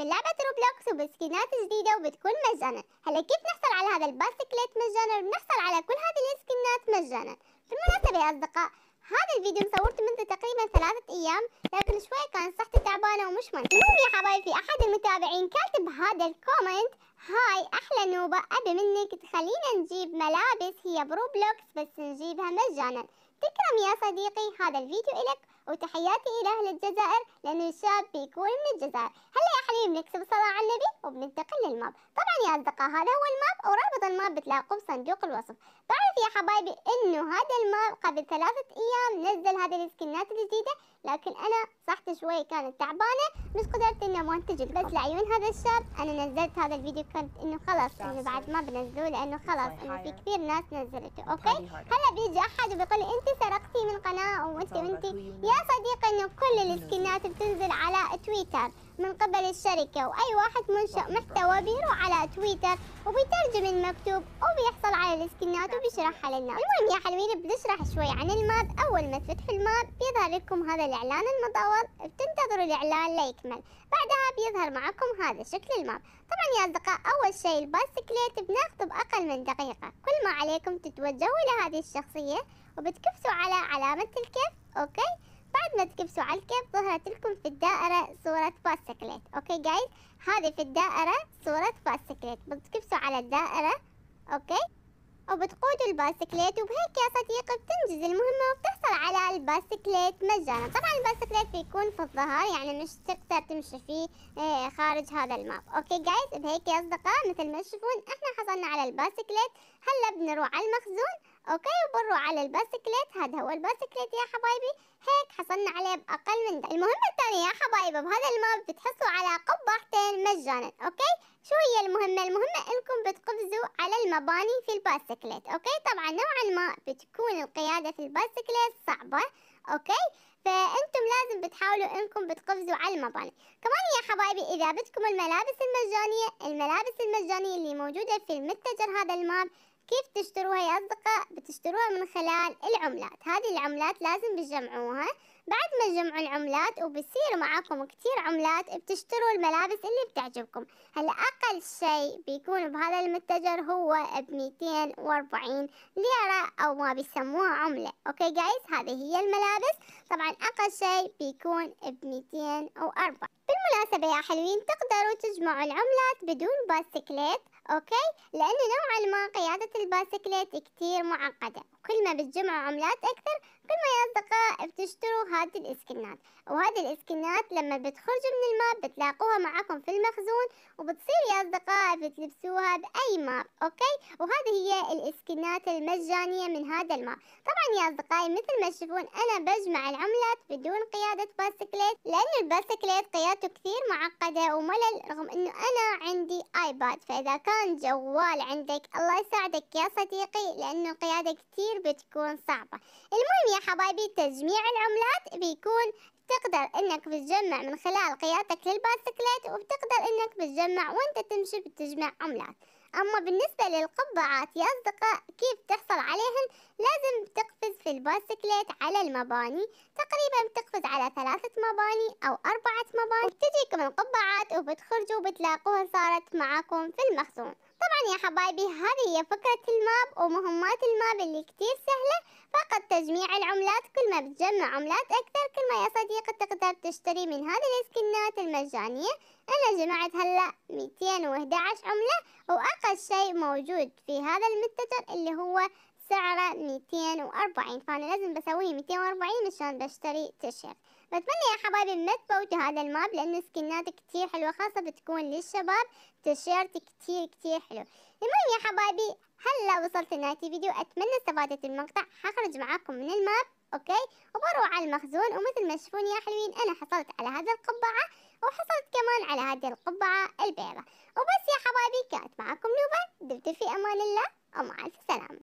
من لعبة روبلوكس وبسكينات جديدة وبتكون مجانا هلا كيف نحصل على هذا الباسكليت مجانا بنحصل على كل هذه السكنات مجانا بالمناسبة يا أصدقاء هذا الفيديو صورته منذ تقريبا ثلاثة أيام لكن شوي كان صحتي تعبانة ومش منطقة المهم يا حبايبي أحد المتابعين كاتب هذا الكومنت هاي أحلى نوبة أبي منك تخلينا نجيب ملابس هي بروبلوكس بس نجيبها مجانا تكرم يا صديقي هذا الفيديو إلك وتحياتي إلى أهل الجزائر لأن الشاب بيكون من الجزائر هلا يا حبيبي بنكتب صلاة على النبي وبننتقل للماب طبعا يا أصدقاء هذا هو الماب ورابط الماب بتلاقوه بصندوق الوصف بعرف يا حبايبي إنه هذا الماب قبل ثلاثة أيام نزل هذه السكنات الجديدة لكن أنا صحت شوي كانت تعبانة مش قدرت ما أمنتج بس لعيون هذا الشاب أنا نزلت هذا الفيديو كنت إنه خلاص إنه بعد ما بنزلوه لأنه خلاص إنه في كثير ناس نزلته أوكي هلا بيجي أحد وبيقول لي أنت سرقت القناة وانت وانت يا صديقي انه كل السكنات بتنزل على تويتر من قبل الشركة وأي واحد منشأ محتوى بيروح على تويتر وبيترجم المكتوب وبيحصل على السكنات وبيشرحها للناس المهم يا حلوين بنشرح شوي عن الماد أول ما تفتحوا الماد بيظهر لكم هذا الإعلان المطول بتنتظروا الإعلان ليكمل بعدها بيظهر معكم هذا شكل الماب طبعا يا أصدقاء أول شيء البايسكليت بناخذه بأقل من دقيقة كل ما عليكم تتوجهوا لهذه الشخصية وبتكبسوا على علامة الكف أوكي بعد ما تكبسوا على الكيف ظهرت لكم في الدائرة صورة باسكليت اوكي جايز هذه في الدائرة صورة باسكليت بتكبسوا على الدائرة اوكي وبتقودوا الباسكليت وبهيك يا صديقي بتنجز المهمة وبتحصل على الباسكليت مجانا طبعا الباسكليت بيكون في الظهر يعني مش تقدر تمشي فيه آه، خارج هذا الماب اوكي جايز بهيك يا اصدقاء مثل ما تشوفون احنا حصلنا على الباسكليت هلا بنروح على المخزون اوكي وبنروح على الباسكليت هذا هو الباسكليت يا حبايبي هي حصلنا عليه بأقل من ده المهمة الثانية يا حبايب بهذا الماب بتحصلوا على قبعتين مجانا أوكي شو هي المهمة المهمة إنكم بتقفزوا على المباني في الباسكليت أوكي طبعا نوعا ما بتكون القيادة في الباسكليت صعبة أوكي فانتم لازم بتحاولوا انكم بتقفزوا على المباني كمان يا حبايبي اذا بدكم الملابس المجانية الملابس المجانية اللي موجودة في المتجر هذا الماب كيف تشتروها يا أصدقاء؟ بتشتروها من خلال العملات هذه العملات لازم بتجمعوها بعد ما تجمعوا العملات وبصير معاكم كتير عملات بتشتروا الملابس اللي بتعجبكم هلا أقل شيء بيكون بهذا المتجر هو ب 240 ليرة أو ما بيسموها عملة أوكي جايز هذه هي الملابس طبعا أقل شيء بيكون ب 204 بالمناسبة يا حلوين تقدروا تجمعوا العملات بدون باسكليت أوكي لأنه نوعا ما قيادة الباسكليت كتير معقدة كل ما بتجمعوا عملات أكثر كل ما يا أصدقاء بتشتروا هذه الإسكنات وهذه الإسكنات لما بتخرجوا من الماب بتلاقوها معاكم في المخزون وبتصير يا أصدقاء بتلبسوها بأي ماب أوكي وهذه هي الإسكنات المجانية من هذا الماب طبعا يا أصدقائي مثل ما تشوفون أنا بجمع العملات بدون قيادة باسكليت لأن الباسكليت قيادته كثير معقدة وملل رغم أنه أنا عندي آيباد فإذا كان جوال عندك الله يساعدك يا صديقي لأنه القيادة كثير بتكون صعبة المهم يا حبايبي تجميع العملات بيكون بتقدر انك بتجمع من خلال قيادتك للباسكليت وبتقدر انك بتجمع وانت تمشي بتجمع عملات اما بالنسبة للقبعات يا اصدقاء كيف تحصل عليهن لازم تقفز في الباسكليت على المباني تقريبا بتقفز على ثلاثة مباني او اربعة مباني بتجيكم القبعات وبتخرجوا بتلاقوها صارت معاكم في المخزون طبعا يا حبايبي هذه هي فكرة الماب ومهمات الماب اللي كتير سهلة فقط تجميع العملات كل ما بتجمع عملات أكثر كل ما يا صديقي تقدر تشتري من هذه السكنات المجانية أنا جمعت هلأ 211 عملة وأقل شيء موجود في هذا المتجر اللي هو سعره 240 فأنا لازم بسويه 240 مشان بشتري تيشيرت بتمنى يا حبايبي ما تفوتوا هذا الماب لأنه سكنات كتير حلوة خاصة بتكون للشباب تيشيرت كتير كتير حلو المهم يا حبايبي هلا وصلت لنهاية الفيديو أتمنى استفادت المقطع حخرج معاكم من الماب أوكي وبروح على المخزون ومثل ما تشوفون يا حلوين أنا حصلت على هذا القبعة وحصلت كمان على هذه القبعة البيضة وبس يا حبايبي كانت معاكم نوبة دمتم في أمان الله ومع السلامة